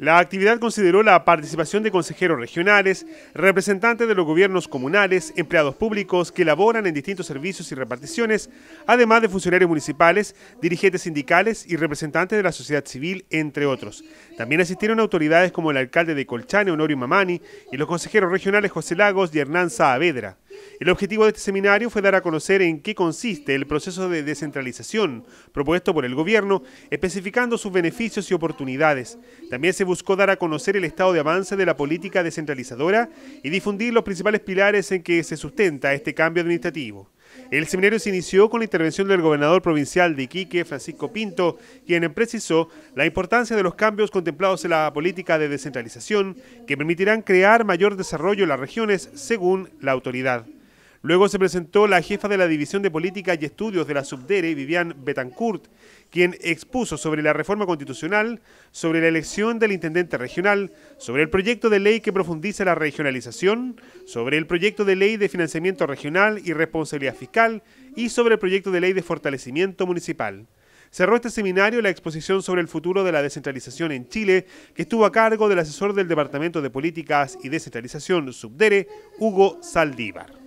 La actividad consideró la participación de consejeros regionales, representantes de los gobiernos comunales, empleados públicos que laboran en distintos servicios y reparticiones, además de funcionarios municipales, dirigentes sindicales y representantes de la sociedad civil, entre otros. También asistieron autoridades como el alcalde de Colchane, Honorio Mamani, y los consejeros regionales José Lagos y Hernán Saavedra. El objetivo de este seminario fue dar a conocer en qué consiste el proceso de descentralización propuesto por el gobierno, especificando sus beneficios y oportunidades. También se buscó dar a conocer el estado de avance de la política descentralizadora y difundir los principales pilares en que se sustenta este cambio administrativo. El seminario se inició con la intervención del gobernador provincial de Iquique, Francisco Pinto, quien precisó la importancia de los cambios contemplados en la política de descentralización que permitirán crear mayor desarrollo en las regiones según la autoridad. Luego se presentó la jefa de la División de políticas y Estudios de la Subdere, Vivian Betancourt, quien expuso sobre la reforma constitucional, sobre la elección del intendente regional, sobre el proyecto de ley que profundiza la regionalización, sobre el proyecto de ley de financiamiento regional y responsabilidad fiscal y sobre el proyecto de ley de fortalecimiento municipal. Cerró este seminario la exposición sobre el futuro de la descentralización en Chile, que estuvo a cargo del asesor del Departamento de Políticas y Descentralización, Subdere, Hugo Saldívar.